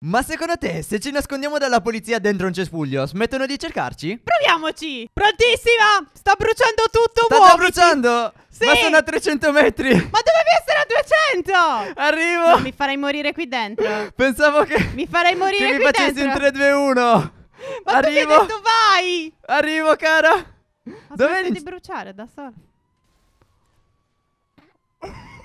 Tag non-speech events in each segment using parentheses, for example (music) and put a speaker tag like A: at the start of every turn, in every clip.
A: Ma secondo te, se ci nascondiamo dalla polizia dentro un cespuglio, smettono di cercarci? Proviamoci! Prontissima! Sta bruciando tutto, Sta già muoviti! bruciando! Sì! Ma sono a 300 metri!
B: Ma dovevi essere a 200! Arrivo! No, mi farei morire qui dentro. Pensavo che... Mi farei morire che qui dentro. Che mi facessi un 3, 2, 1.
A: Ma Arrivo. tu mi detto
B: vai!
A: Arrivo, cara! Aspetta Dove... di
B: bruciare da sola. (laughs)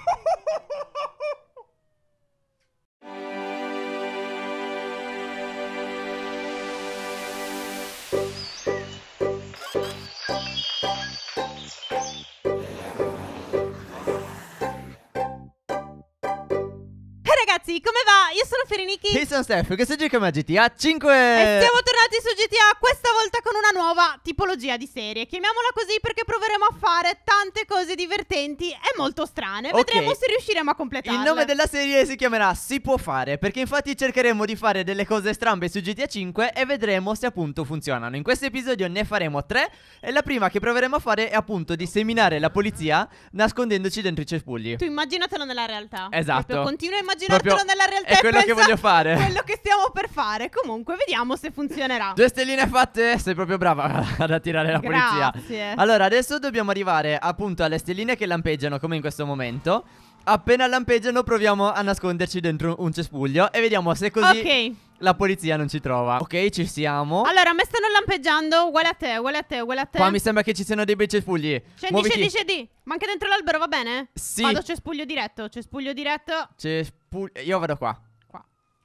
B: ragazzi, come va? Io sono Ferinichi. Io sono
A: Steph, che si gioca GTA 5. E siamo
B: tornati su GTA, questa volta con una nuova tipologia di serie. Chiamiamola così perché proveremo a fare tante cose divertenti e molto strane. Okay. Vedremo se riusciremo a completarle. Il nome della
A: serie si chiamerà Si può fare, perché infatti cercheremo di fare delle cose strambe su GTA 5 e vedremo se appunto funzionano. In questo episodio ne faremo tre e la prima che proveremo a fare è appunto di seminare la polizia nascondendoci dentro i cespugli. Tu
B: immaginatelo nella realtà. Esatto. Proprio, continua a immaginartelo Proprio nella realtà. È quello che voglio
A: fare. (laughs) Quello
B: che stiamo per fare. Comunque, vediamo se funzionerà. Due
A: stelline fatte. Sei proprio brava (laughs) ad attirare la polizia. Grazie. Allora, adesso dobbiamo arrivare appunto alle stelline che lampeggiano, come in questo momento. Appena lampeggiano, proviamo a nasconderci dentro un cespuglio. E vediamo se così. Ok. La polizia non ci trova. Ok, ci siamo. Allora,
B: a me stanno lampeggiando.
A: Uguale a te, uguale a
B: te, uguale a te. Qua mi sembra
A: che ci siano dei bei cespugli. Scendi, Muovici. scendi,
B: scendi. Ma anche dentro l'albero va bene? Sì. Vado cespuglio diretto, cespuglio diretto.
A: Cespuglio. Io vado qua.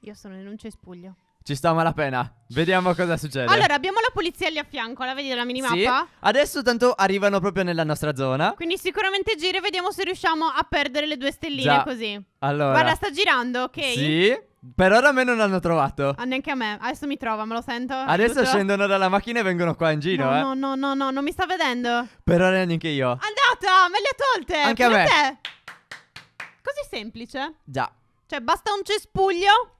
B: Io sono in un cespuglio.
A: Ci sta malapena. Vediamo cosa succede. Allora,
B: abbiamo la polizia lì a fianco, la vedi la minimappa?
A: Sì. Adesso tanto arrivano proprio nella nostra zona.
B: Quindi sicuramente gira e vediamo se riusciamo a perdere le due stelline Già. così.
A: Allora. Guarda, sta
B: girando, ok? Sì.
A: Per ora a me non l'hanno trovato. Ah,
B: neanche a me. Adesso mi trova, me lo sento. Adesso tutto. scendono
A: dalla macchina e vengono qua in giro, no, eh. No,
B: no, no, no, non mi sta vedendo.
A: Per ora neanche io.
B: Andata, me le ha tolte. Anche Pure a me. Te. Così semplice. Già. Cioè, basta un cespuglio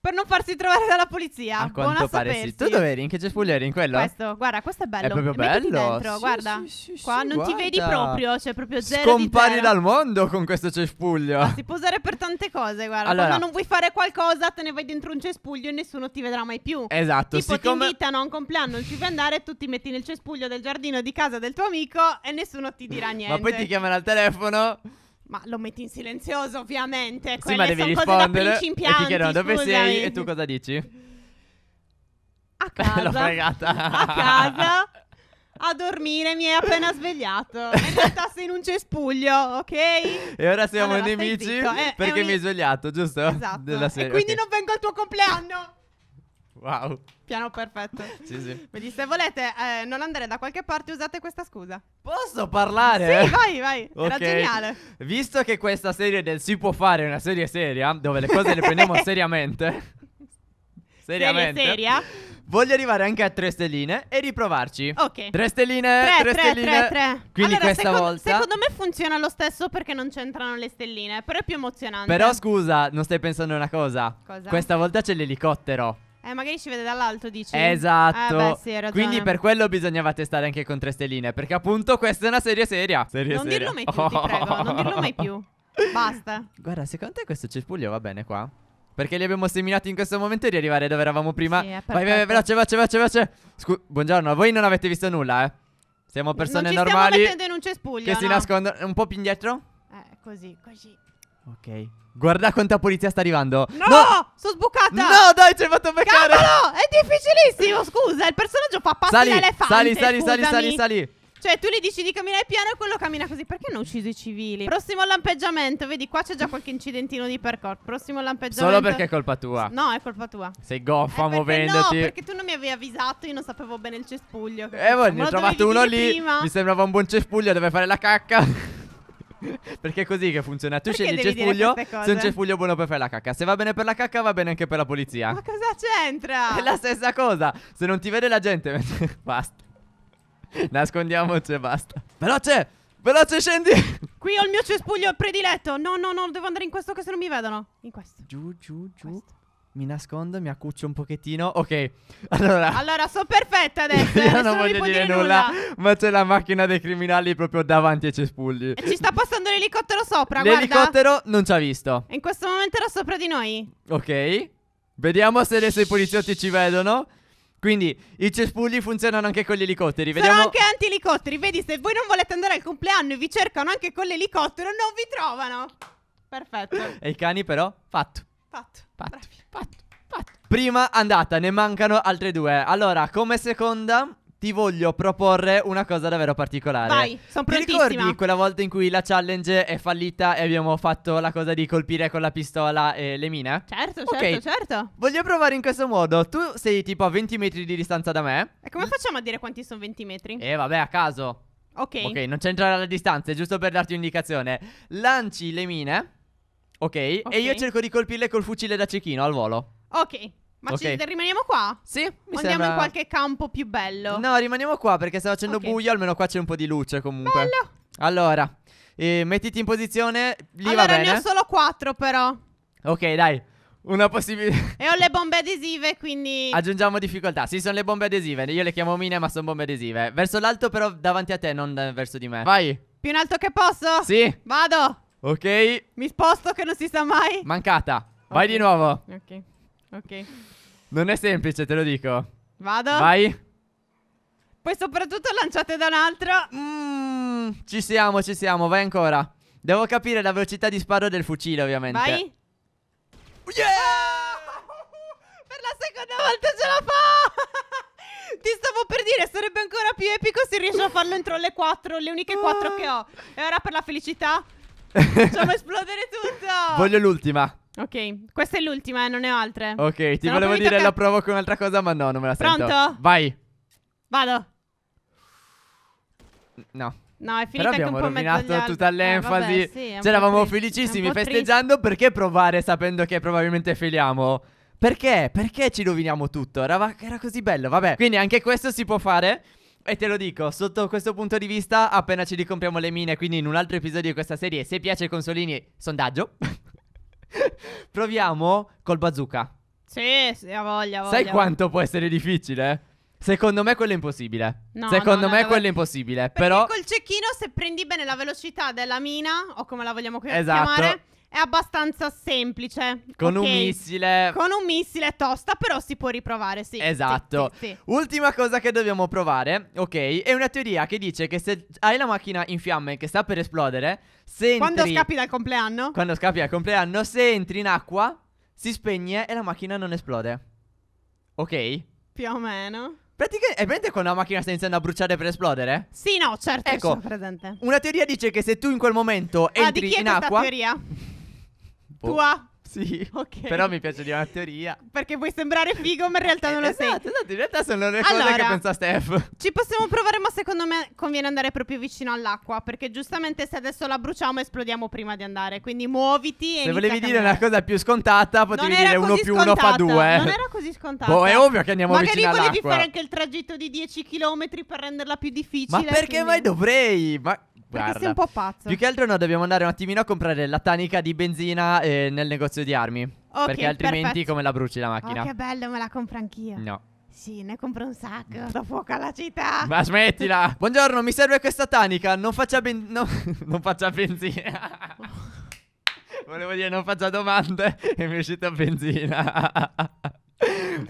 B: per non farsi trovare dalla polizia. A Buona quanto pare sapersi. sì. Tu dove
A: eri? In che cespuglio eri? In quello? Questo,
B: guarda, questo è bello. È proprio bello. dentro, Sì, guarda. sì, sì, sì, Qua non guarda. ti vedi proprio, cioè proprio zero di Scompari zero.
A: dal mondo con questo cespuglio. Ma si
B: può usare per tante cose, guarda. Allora- Quando non vuoi fare qualcosa, te ne vai dentro un cespuglio e nessuno ti vedrà mai più. Esatto, tipo siccome... ti invitano a un compleanno, non ci puoi andare, tu ti metti nel cespuglio del giardino di casa del tuo amico e nessuno ti dirà niente. Ma poi ti chiamano
A: al telefono.
B: Ma lo metti in silenzioso, ovviamente. Sì, Quelle ma devi rispondere. impianti, E ti chiedono dove scusami. sei e tu cosa
A: dici? A (laughs) casa. L'ho fregata. A casa.
B: A dormire, mi hai appena svegliato. E (laughs) mettasse in un cespuglio, ok? E ora siamo allora, nemici eh, perché un... mi hai
A: svegliato, giusto? Esatto. E quindi non vengo
B: al tuo compleanno. Wow. Piano perfetto. (laughs) sì, sì. Quindi se volete eh, non andare da qualche parte usate questa scusa. Posso
A: parlare? Sì, vai, vai. Okay. Era geniale. Visto che questa serie del si può fare è una serie seria, dove le cose le prendiamo seriamente. (laughs) seriamente. Serie seria. Voglio arrivare anche a tre stelline e riprovarci. Ok. Tre stelline, tre, tre, tre stelline. Tre, tre.
B: Quindi allora, questa secondo, volta. Secondo me funziona lo stesso perché non c'entrano le stelline. Però è più emozionante. Però
A: scusa, non stai pensando a una cosa. Cosa? Questa volta c'è l'elicottero.
B: Eh, magari ci vede dall'alto, dici. Eh, esatto. Eh, beh, sì, hai Quindi per
A: quello bisognava testare anche con tre stelline. Perché appunto questa è una serie seria. Serie non seria. dirlo mai più, ti prego. Non dirlo mai più.
B: (laughs) Basta.
A: Guarda, secondo te questo cespuglio va bene qua? Perché li abbiamo seminati in questo momento di arrivare dove eravamo prima. Sì, vai, vai, vai, veloce, veloce, veloce, veloce. Scu- Buongiorno, voi non avete visto nulla, eh? Siamo persone normali. Stiamo mettendo in
B: un cespuglio. Che no? si nascondono.
A: Un po' più indietro?
B: Eh, così, così.
A: Ok. Guarda quanta polizia sta arrivando. No! no! Sono sbucata! No, dai, ci hai fatto beccare! No,
B: È difficilissimo, scusa. Il personaggio fa passi sali, elefante. Sali, sali, sali, sali, sali. Cioè, tu gli dici di camminare piano e quello cammina così. Perché hanno ucciso i civili? Prossimo lampeggiamento. Vedi, qua c'è già qualche incidentino di percorso. Prossimo lampeggiamento. Solo perché è colpa tua. No, è colpa tua.
A: Sei goffa eh, muovendoti. No, perché
B: tu non mi avevi avvisato. Io non sapevo bene il cespuglio. Eh, voi cioè, ne ho trovato uno lì. Prima. Mi
A: sembrava un buon cespuglio. Deve fare la cacca. (laughs) Perché è così che funziona. Tu Perché scegli il cespuglio. Se un cespuglio buono per fare la cacca. Se va bene per la cacca, va bene anche per la polizia. Ma
B: cosa c'entra? È la stessa
A: cosa. Se non ti vede la gente, (laughs) basta. Nascondiamoci e basta. Veloce! Veloce, scendi! (laughs) Qui ho il mio cespuglio
B: prediletto. No, no, no, devo andare in questo che se non mi vedono. In questo.
A: Giù, giù, giù. Questo. Mi nascondo, mi accuccio un pochettino. Ok, (laughs) allora.
B: Allora, sono perfetta adesso. Io (laughs) eh, non voglio dire, dire nulla, nulla,
A: Ma c'è la macchina dei criminali proprio davanti ai cespugli. E ci sta
B: passando l'elicottero sopra. L'elicottero
A: guarda. non ci ha visto.
B: in questo momento era sopra di noi.
A: Ok, vediamo se adesso i poliziotti ci vedono. Quindi i cespugli funzionano anche con gli elicotteri. Sono anche
B: anti-elicotteri. Vedi, se voi non volete andare al compleanno e vi cercano anche con l'elicottero, non vi trovano. Perfetto.
A: (laughs) e i cani, però, fatto. Fatto. Pat. Bravi. Pat. Prima andata, ne mancano altre due. Allora, come seconda ti voglio proporre una cosa davvero particolare. Vai, sono prontissima. Ti ricordi quella volta in cui la challenge è fallita e abbiamo fatto la cosa di colpire con la pistola eh, le mine? Certo, okay. certo, certo. Voglio provare in questo modo. Tu sei tipo a 20 metri di distanza da me.
B: E come facciamo a dire quanti sono 20 metri? Eh
A: vabbè, a caso. Ok. Ok, non c'entra la distanza, è giusto per darti un'indicazione. Lanci le mine ok. E io cerco di colpirle col fucile da cecchino al volo.
B: Ok. Ma Ok. ci rimaniamo qua? Sì, mi Andiamo sembra... in qualche campo più bello.
A: No, rimaniamo qua perché sta facendo Ok. buio, almeno qua c'è un po' di luce comunque. Bello. Allora, eh, mettiti in posizione, lì allora va ne ho bene. solo
B: quattro però.
A: Ok, dai. Una possibilità.
B: E ho le bombe adesive, quindi... (laughs)
A: Aggiungiamo difficoltà. Sì, sono le bombe adesive. Io le chiamo mine, ma sono bombe adesive. Verso l'alto, però, davanti a te, non verso di me. Vai.
B: più in alto che posso? Sì. Vado.
A: Ok. Mi sposto che non
B: si sa mai.
A: Mancata. Vai di nuovo.
B: Ok. Ok.
A: Non è semplice, te lo dico.
B: Vado. Vai. Poi soprattutto lanciate da un altro. Mm,
A: ci siamo, ci siamo. Vai ancora. Devo capire la velocità di sparo del fucile, ovviamente. Vai.
B: Yeah! per la seconda volta ce la fa! (laughs) Ti stavo per dire, sarebbe ancora più epico se riesci a farlo entro le quattro, le uniche quattro che ho. E ora per la felicità (laughs) Facciamo
A: esplodere tutto. Voglio l'ultima.
B: Ok, questa è l'ultima, non ne ho altre. Ok, ti Se volevo dire tocca... la
A: provo con un'altra cosa, ma no, non me la Pronto? sento. Pronto? Vai. Vado. No.
B: No, è finita Però abbiamo rovinato tutta eh, l'enfasi. Eh, sì, C'eravamo cioè, felicissimi festeggiando. Perché
A: provare sapendo che probabilmente feliamo? Perché? Perché ci roviniamo tutto? Era, era così bello, vabbè. Quindi anche questo si può fare. E te lo dico, sotto questo punto di vista, appena ci ricompriamo le mine, quindi in un altro episodio di questa serie, se piace Consolini, sondaggio. (laughs) proviamo col bazooka.
B: Sì, sì, ha voglia, voglia. Sai quanto
A: può essere difficile? Secondo me quello è impossibile. No, Secondo no, me quello è impossibile. Perché però col
B: cecchino, se prendi bene la velocità della mina, o come la vogliamo esatto. chiamare è abbastanza semplice. Con okay. un
A: missile. Con
B: un missile tosta, però si può riprovare, sì.
A: Esatto. Sì, sì, sì. Ultima cosa che dobbiamo provare, ok, è una teoria che dice che se hai la macchina in fiamme che sta per esplodere, se Quando scappi dal compleanno? Quando scappi dal compleanno, se entri in acqua, si spegne e la macchina non esplode. Ok?
B: Più o meno.
A: Praticamente, è presente quando la macchina sta iniziando a bruciare per esplodere?
B: Sì, no, certo, ecco, presente.
A: Una teoria dice che se tu in quel momento entri ah, di chi è in acqua... teoria? (laughs) boh. Tua?
B: Sì. Ok. Però
A: mi piace di una teoria.
B: Perché vuoi sembrare figo, ma in realtà eh, non lo esatto, sei. Esatto, in realtà sono le allora, cose che
A: pensa Steph.
B: Ci possiamo provare, ma secondo me conviene andare proprio vicino all'acqua. Perché giustamente se adesso la bruciamo, esplodiamo prima di andare. Quindi muoviti e. Se volevi dire una
A: cosa più scontata, potevi dire uno più scontata. uno fa due. Eh. Non era
B: così scontata. Boh, è ovvio che andiamo Magari vicino all'acqua. Magari volevi fare anche il tragitto di 10 km per renderla più difficile. Ma perché quindi... mai
A: dovrei? Ma perché sei un po' pazzo. Più che altro noi dobbiamo andare un attimino a comprare la tanica di benzina eh, nel negozio di armi. Okay, perché altrimenti perfetto. come la bruci la macchina. Oh, che
B: bello, me la compro anch'io. No. Sì, ne compro un sacco. Da fuoco alla città. Ma smettila.
A: (laughs) Buongiorno, mi serve questa tanica. Non faccia ben... No, (laughs) non faccia benzina. (laughs) Volevo dire non faccia domande e mi è uscita benzina.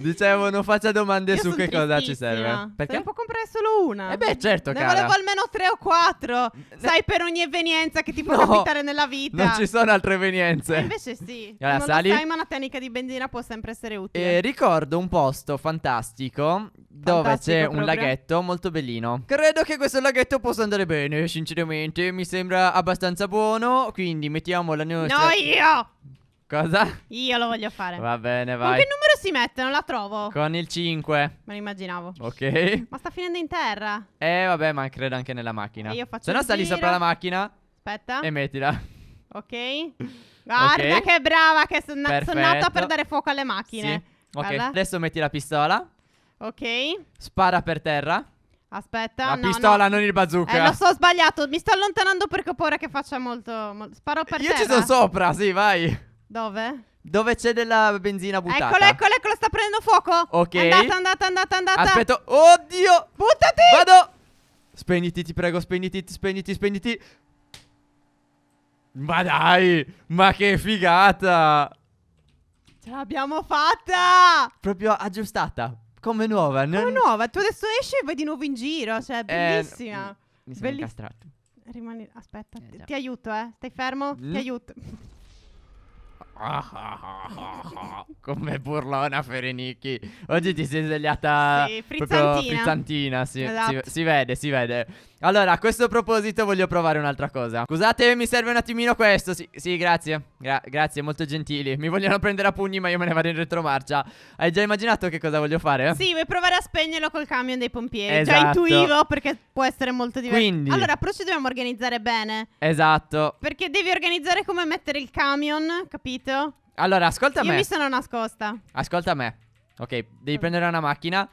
A: Dicevo, non faccia domande Io su che cosa ci serve. Perché? Non può
B: comprare solo una. E eh beh, certo, cara. Ne volevo almeno tre o quattro. Ne... Sai, per ogni evenienza che ti può no, capitare nella vita. Non ci sono altre evenienze. E eh, invece sì. Allora, non sali. sai, ma una tecnica di benzina può sempre essere
A: utile. Eh, ricordo un posto fantastico, fantastico dove c'è proprio. un laghetto molto bellino. Credo che questo laghetto possa andare bene, sinceramente. Mi sembra abbastanza buono, quindi mettiamo la nostra... No, io! Cosa?
B: Io lo voglio fare. Va
A: bene, vai. Con che
B: numero si mette? Non la trovo.
A: Con il 5.
B: Me lo immaginavo.
A: Ok.
B: Ma sta finendo in terra.
A: Eh, vabbè, ma credo anche nella macchina. E eh, io faccio Se no, sta lì sopra la macchina. Aspetta. E mettila.
B: Ok.
A: Guarda okay. che
B: brava che sono son nata per dare fuoco alle macchine. Sì.
A: Ok, Guarda. adesso metti la pistola. Ok. Spara per terra.
B: Aspetta, La no, pistola, no. non
A: il bazooka. Eh, lo so,
B: ho sbagliato. Mi sto allontanando perché ho paura che faccia molto. sparo per io terra. Io ci sono sopra,
A: sì, vai. Dove? Dove c'è della benzina buttata? Eccolo, eccolo,
B: eccolo, sta prendendo fuoco. Ok. andata, andata, andata, andata. Aspetta, oddio. Buttati. Vado.
A: Spegniti, ti prego, spegniti, spegniti, spegniti. Ma dai, ma che figata.
B: Ce l'abbiamo fatta.
A: Proprio aggiustata, come nuova. Non... Come nuova, tu adesso esci e vai di nuovo in giro,
B: cioè, eh, bellissima. Eh,
A: mi sono Belliss- incastrato.
B: Rimani, aspetta, eh, ti, ti aiuto, eh. Stai fermo,
A: mm. ti aiuto. (laughs) come burlona Ferenichi. Oggi ti sei svegliata sì, frizzantina. frizzantina, si, esatto. si, si vede, si vede. Allora, a questo proposito voglio provare un'altra cosa. Scusate, mi serve un attimino questo. Sì, sì grazie. Gra grazie, molto gentili. Mi vogliono prendere a pugni, ma io me ne vado in retromarcia. Hai già immaginato che cosa voglio fare? Sì,
B: vuoi provare a spegnerlo col camion dei pompieri. Cioè, esatto. Già intuivo perché può essere molto diverso. Quindi... Allora, però ci dobbiamo organizzare bene.
A: Esatto.
B: Perché devi organizzare come mettere il camion, capito?
A: Allora, ascolta io me. Io mi sono
B: nascosta.
A: Ascolta me. Ok, devi prendere una macchina,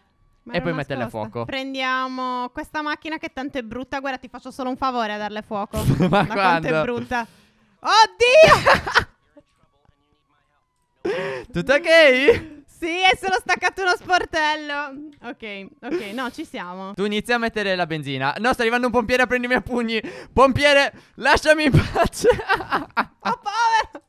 A: e poi nascosta. metterle a fuoco.
B: Prendiamo questa macchina che tanto è brutta. Guarda, ti faccio solo un favore a darle fuoco. (laughs) Ma da quanto è brutta. Oddio!
A: (laughs) Tutto ok?
B: Sì, è solo staccato uno sportello. Ok, ok, no, ci siamo.
A: Tu inizi a mettere la benzina. No, sta arrivando un pompiere a prendermi a pugni. Pompiere, lasciami in pace. oh, povero.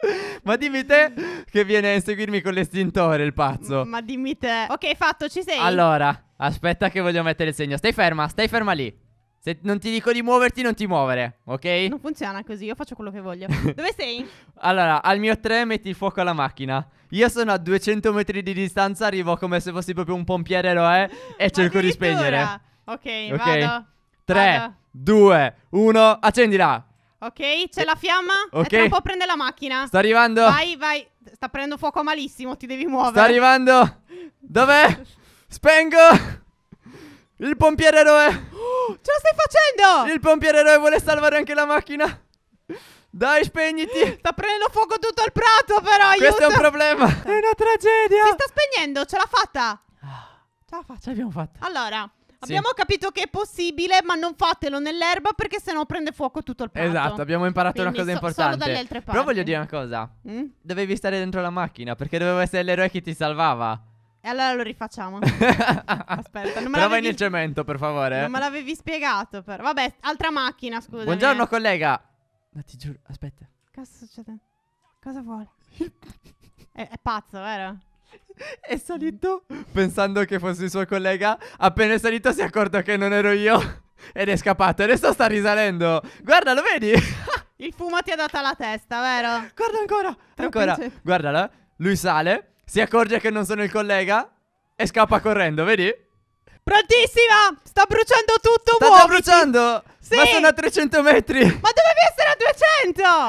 A: (laughs) Ma dimmi te che viene a inseguirmi con l'estintore il pazzo. Ma
B: dimmi te. Ok, fatto, ci sei. Allora,
A: aspetta che voglio mettere il segno. Stai ferma, stai ferma lì. Se non ti dico di muoverti, non ti muovere, ok? Non
B: funziona così, io faccio quello che voglio. (laughs) Dove sei?
A: Allora, al mio 3 metti il fuoco alla macchina. Io sono a 200 metri di distanza, arrivo come se fossi proprio un pompiere eroe e cerco di spegnere.
B: Ok, okay. vado.
A: 3, vado. 2, 1, accendila!
B: Ok, c'è la fiamma. Ok. E tra prende la macchina. Sta arrivando. Vai, vai. Sta prendendo fuoco malissimo, ti devi muovere. Sta arrivando.
A: Dov'è? Spengo. Il pompiere eroe. Oh, ce la stai facendo? Il pompiere eroe vuole salvare anche la macchina. Dai, spegniti. Sta prendendo fuoco tutto il prato, però. Aiuto. Questo è un problema. È una
B: tragedia. Si sta spegnendo, ce l'ha fatta. Ah, ce la faccia, l'abbiamo fatta. Allora. Abbiamo capito che è possibile, ma non fatelo nell'erba perché sennò prende fuoco tutto il prato. Esatto, abbiamo imparato Quindi una cosa so- importante. Solo dalle altre parti. Però voglio dire
A: una cosa. Mm? Dovevi stare dentro la macchina perché dovevo essere l'eroe che ti salvava.
B: E allora lo rifacciamo. (laughs) Aspetta, non me Prova nel
A: cemento, per favore. Non me
B: l'avevi spiegato, però. Vabbè, altra macchina, scusa. Buongiorno, eh.
A: collega. Ma ti giuro, aspetta.
B: Cosa succede? Cosa vuole? (laughs) è, è pazzo, vero?
A: È salito (laughs) pensando che fosse il suo collega. Appena è salito si è accorto che non ero io. (laughs) Ed è scappato. Adesso sta risalendo. Guarda, lo vedi? (laughs)
B: il fumo ti ha dato la testa, vero? Guarda ancora. Troppo ancora.
A: Guardala. Lui sale. Si accorge che non sono il collega. E scappa correndo, vedi?
B: Prontissima! Sta bruciando tutto, Sta già bruciando! Sì! Ma sono a 300 metri! Ma dovevi essere a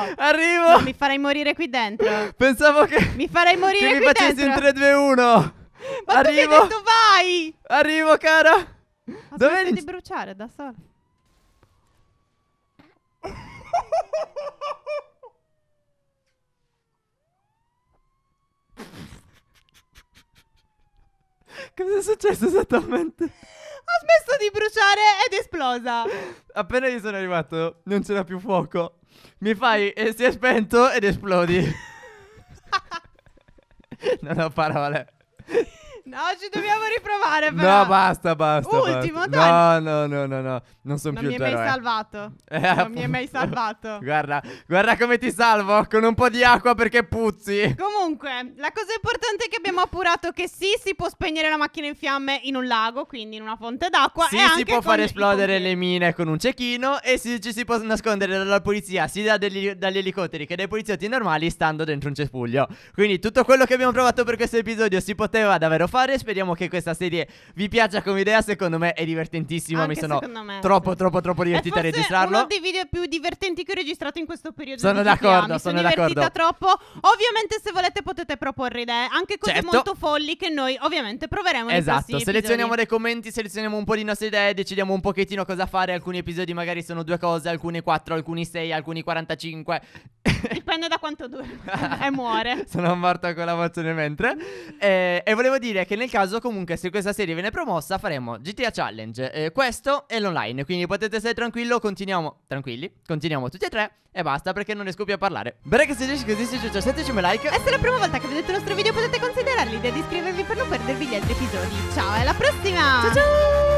B: 200! Arrivo! No, mi farei morire qui dentro.
A: Pensavo che... Mi
B: farei morire che qui dentro. mi facessi un 3, 2,
A: 1. Ma Arrivo. tu mi detto
B: vai! Arrivo, cara! Ma Dove di bruciare da sola. (laughs)
A: Cosa è successo esattamente? Ho smesso
B: di bruciare ed è esplosa.
A: Appena gli sono arrivato, non c'era più fuoco. Mi fai e si è spento ed esplodi. (laughs) non ho parole.
B: No, ci dobbiamo riprovare però. No, basta,
A: basta. Ultimo, basta. dai. No, no, no, no, no. Non sono più (laughs) eh, Non mi hai mai
B: salvato. non mi hai mai salvato.
A: guarda, guarda come ti salvo con un po' di acqua perché puzzi.
B: Comunque, la cosa importante è che abbiamo appurato che sì, si può spegnere la macchina in fiamme in un lago, quindi in una fonte d'acqua Sì, si può far esplodere
A: le mine con un cecchino e sì, ci si può nascondere dalla polizia, sia dagli, dagli elicotteri che dai poliziotti normali stando dentro un cespuglio. Quindi tutto quello che abbiamo provato per questo episodio si poteva davvero fare fare. Speriamo che questa serie vi piaccia come idea. Secondo me è divertentissima. Anche Mi sono troppo, troppo, troppo divertita a registrarlo. È uno dei
B: video più divertenti che ho registrato in questo periodo. Sono d'accordo, Mi sono, sono d'accordo. troppo. Ovviamente, se volete, potete proporre idee. Anche cose certo. molto folli che noi, ovviamente, proveremo. Esatto. Selezioniamo dei
A: commenti, selezioniamo un po' di nostre idee, decidiamo un pochettino cosa fare. Alcuni episodi magari sono due cose, alcune quattro, alcuni sei, alcuni 45.
B: (laughs) Dipende da quanto dura
A: (laughs) e muore. Sono morto con la voce nel mentre. Eh, e volevo dire che nel caso comunque se questa serie viene promossa faremo GTA Challenge, eh, questo e l'online, quindi potete stare tranquillo, continuiamo, tranquilli, continuiamo tutti e tre e basta perché non riesco più a parlare. Bene che se riesci così se ci lasciateci un like. E se è la prima volta che vedete il nostro video potete considerare l'idea di iscrivervi per non perdervi gli altri episodi. Ciao, alla
B: prossima! Ciao
A: ciao!